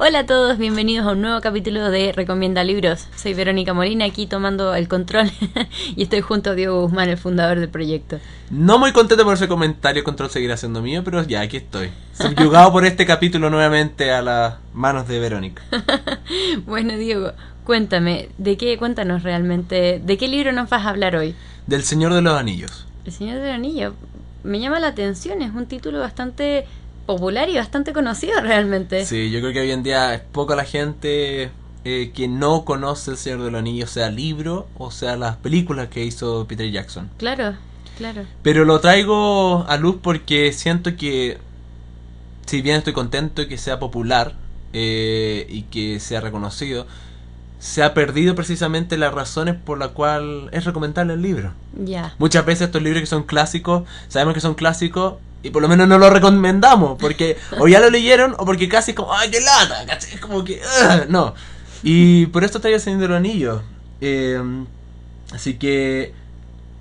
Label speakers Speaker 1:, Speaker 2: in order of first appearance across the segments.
Speaker 1: Hola a todos, bienvenidos a un nuevo capítulo de Recomienda Libros. Soy Verónica Molina, aquí tomando el control y estoy junto a Diego Guzmán, el fundador del proyecto.
Speaker 2: No muy contento por ese comentario, el control seguirá siendo mío, pero ya aquí estoy. Subyugado por este capítulo nuevamente a las manos de Verónica.
Speaker 1: bueno, Diego, cuéntame, ¿de qué cuéntanos realmente? ¿De qué libro nos vas a hablar hoy?
Speaker 2: Del Señor de los Anillos.
Speaker 1: El Señor de los Anillos. Me llama la atención, es un título bastante popular y bastante conocido realmente.
Speaker 2: Sí, yo creo que hoy en día es poca la gente eh, que no conoce El Señor de los Anillos, sea libro o sea las películas que hizo Peter Jackson.
Speaker 1: Claro, claro.
Speaker 2: Pero lo traigo a luz porque siento que, si bien estoy contento de que sea popular eh, y que sea reconocido, se ha perdido precisamente las razones por las cuales es recomendable el libro. Ya. Muchas veces estos libros que son clásicos, sabemos que son clásicos, y por lo menos no lo recomendamos, porque o ya lo leyeron o porque casi es como, ¡ay, qué lata! ¿cachai? Es como que, no. Y por esto estoy haciendo el anillo. Em, así que,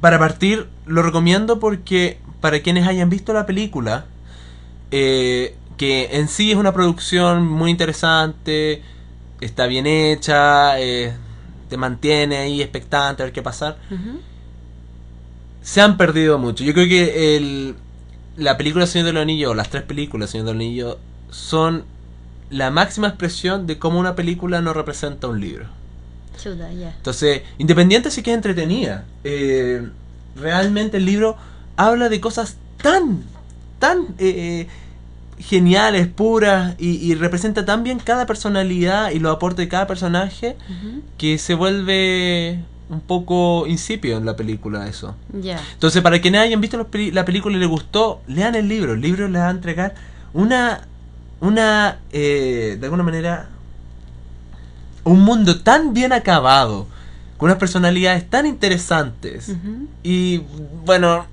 Speaker 2: para partir, lo recomiendo porque para quienes hayan visto la película, eh, que en sí es una producción muy interesante, está bien hecha, eh, te mantiene ahí expectante a ver qué pasar. Se han perdido mucho. Yo creo que el, la película Señor del Anillo, o las tres películas Señor del Anillo, son la máxima expresión de cómo una película no representa un libro. Entonces, independiente si que es entretenida, eh, realmente el libro habla de cosas tan, tan eh, eh, geniales, puras, y, representa tan bien cada personalidad y los aportes de cada personaje, que se vuelve un poco incipio en la película eso. Entonces, para quienes hayan visto la película y les gustó, lean el libro. El libro les va a entregar una, una eh, de alguna manera, un mundo tan bien acabado, con unas personalidades tan interesantes. Y bueno,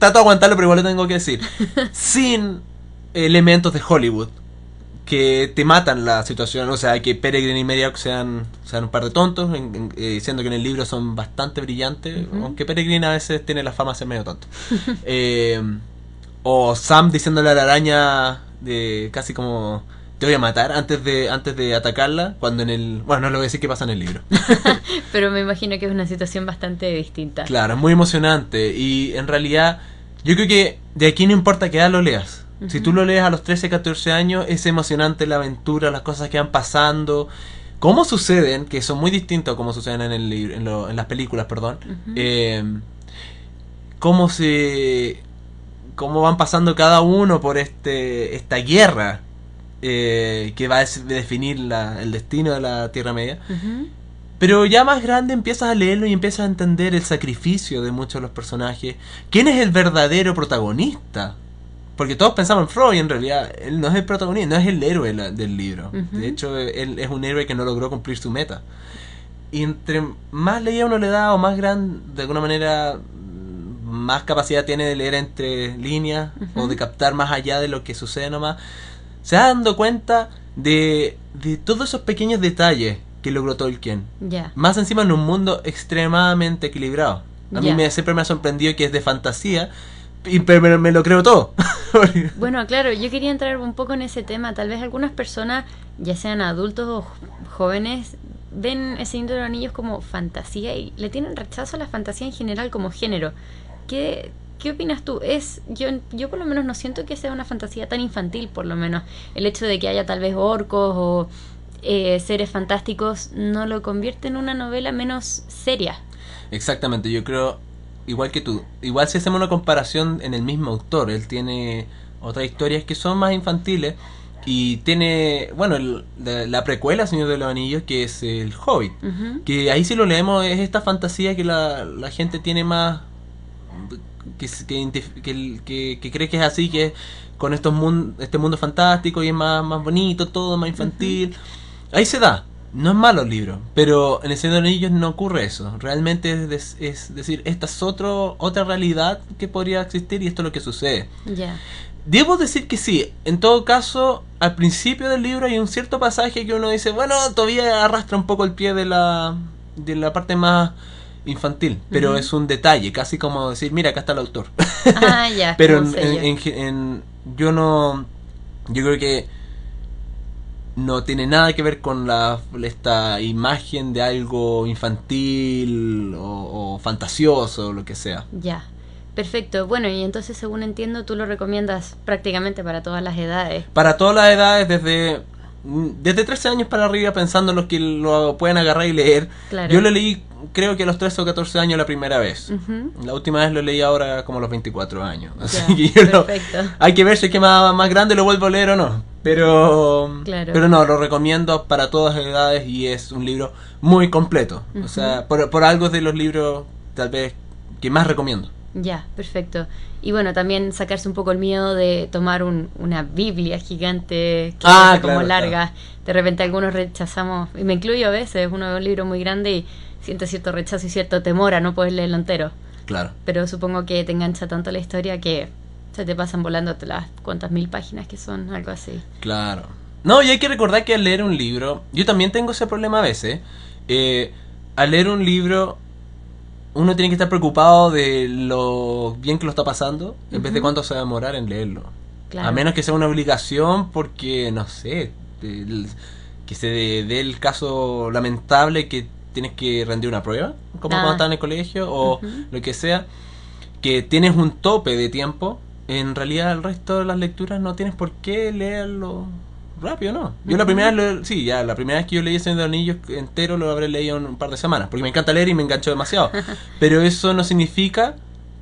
Speaker 2: trato de aguantarlo, pero igual lo tengo que decir. sin elementos de Hollywood que te matan la situación, o sea, que Peregrine y Media sean, sean un par de tontos, diciendo eh, que en el libro son bastante brillantes, aunque Peregrine a veces tiene la fama de ser medio tonto. Eh, o Sam diciéndole a la araña de casi como te voy a matar antes de antes de atacarla cuando en el bueno no lo voy a decir qué pasa en el libro
Speaker 1: pero me imagino que es una situación bastante distinta
Speaker 2: claro muy emocionante y en realidad yo creo que de aquí no importa qué edad lo leas si tú lo lees a los 13, 14 años, es emocionante la aventura, las cosas que han pasando, cómo suceden, que son muy distintos a cómo suceden en, el en, las películas, perdón. Em, cómo se cómo van pasando cada uno por este esta guerra eh, que va a definir la, el destino de la Tierra Media. Pero ya más grande empiezas a leerlo y empiezas a entender el sacrificio de muchos de los personajes. ¿Quién es el verdadero protagonista porque todos pensamos en Freud en realidad él no es el protagonista, no es el héroe del libro. De hecho, él es un héroe que no logró cumplir su meta. Y entre más leía uno le da o más gran, de alguna manera, más capacidad tiene de leer entre líneas o de captar más allá de lo que sucede nomás, se ha dando cuenta de, de todos esos pequeños detalles que logró Tolkien. Yeah. Más encima en un mundo extremadamente equilibrado. A mí me, siempre me ha sorprendido que es de fantasía y me, lo creo todo.
Speaker 1: bueno, claro, yo quería entrar un poco en ese tema. Tal vez algunas personas, ya sean adultos o jóvenes, ven ese índole de anillos como fantasía y le tienen rechazo a la fantasía en general como género. ¿Qué, qué opinas tú? Es, yo, yo por lo menos no siento que sea una fantasía tan infantil, por lo menos. El hecho de que haya tal vez orcos o eh, seres fantásticos no lo convierte en una novela menos seria.
Speaker 2: Exactamente, yo creo igual que tú. Igual si hacemos una comparación en el mismo autor, él tiene otras historias que son más infantiles y tiene, bueno, la precuela Señor de los Anillos, que es El Hobbit, que ahí si lo leemos es esta fantasía que la, gente tiene más, que, que, que, cree que es así, que es con estos este mundo fantástico y es más, más bonito, todo más infantil. Ahí se da, no es malo el libro, pero en el Señor de Anillos no ocurre eso. Realmente es, decir, esta es otro, otra realidad que podría existir y esto es lo que sucede. ya, Debo decir que sí, en todo caso, al principio del libro hay un cierto pasaje que uno dice, bueno, todavía arrastra un poco el pie de la, de la parte más infantil, pero es un detalle, casi como decir, mira, acá está el autor. Ah, ya, pero en, en, yo no, yo creo que no tiene nada que ver con la, esta imagen de algo infantil o, fantasioso o lo que sea.
Speaker 1: Ya, perfecto. Bueno, y entonces según entiendo tú lo recomiendas prácticamente para todas las edades.
Speaker 2: Para todas las edades desde... Mm, desde 13 años para arriba pensando en los que lo pueden agarrar y leer. Yo lo leí creo que a los 13 o 14 años la primera vez. La última vez lo leí ahora como a los 24 años. Así que hay que ver si es que más grande lo vuelvo a leer o no. Pero, pero no, lo recomiendo para todas edades y es un libro muy completo. O sea, por, algo de los libros tal vez que más recomiendo.
Speaker 1: Ya, perfecto. Y bueno, también sacarse un poco el miedo de tomar un, una Biblia gigante, que ah, como larga. De repente algunos rechazamos, y me incluyo a veces, uno ve un libro muy grande y siente cierto rechazo y cierto temor a no poder leerlo entero. Claro. Pero supongo que te engancha tanto la historia que se te pasan volando las cuantas mil páginas que son, algo así.
Speaker 2: Claro. No, y hay que recordar que al leer un libro, yo también tengo ese problema a veces, eh, al leer un libro uno tiene que estar preocupado de lo bien que lo está pasando en vez de cuánto se va a demorar en leerlo. A menos que sea una obligación porque, no sé, que se dé el caso lamentable que tienes que rendir una prueba, como cuando estás en el colegio o lo que sea, que tienes un tope de tiempo en realidad el resto de las lecturas no tienes por qué leerlo rápido, ¿no? Yo la primera vez, sí, ya, la primera vez que yo leí Señor de Anillos entero lo habré leído en un par de semanas, porque me encanta leer y me engancho demasiado. Pero eso no significa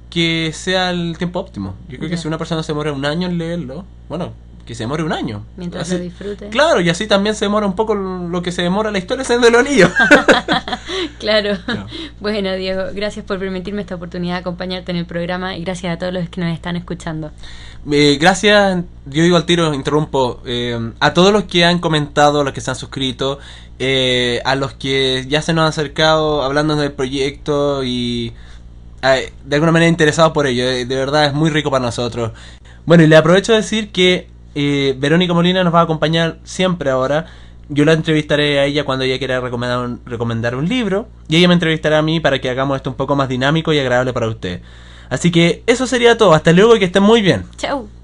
Speaker 2: que sea el tiempo óptimo. Yo creo que si una persona se demora un año en leerlo, bueno, que se demore un año. Mientras lo
Speaker 1: disfrute. Claro,
Speaker 2: y así también se demora un poco lo que se demora la historia de de los Anillos.
Speaker 1: claro. Bueno, Diego, gracias por permitirme esta oportunidad de acompañarte en el programa y gracias a todos los que nos están escuchando.
Speaker 2: Eh, gracias, yo digo al tiro, interrumpo, eh, a todos los que han comentado, a los que se han suscrito, eh, a los que ya se nos han acercado hablando del proyecto y de alguna manera interesados por ello. De verdad es muy rico para nosotros. Bueno, y le aprovecho a decir que eh, Verónica Molina nos va a acompañar siempre ahora yo la entrevistaré a ella cuando ella quiera recomendar un, recomendar un libro y ella me entrevistará a mí para que hagamos esto un poco más dinámico y agradable para usted. Así que eso sería todo. Hasta luego y que estén muy bien.
Speaker 1: Chao.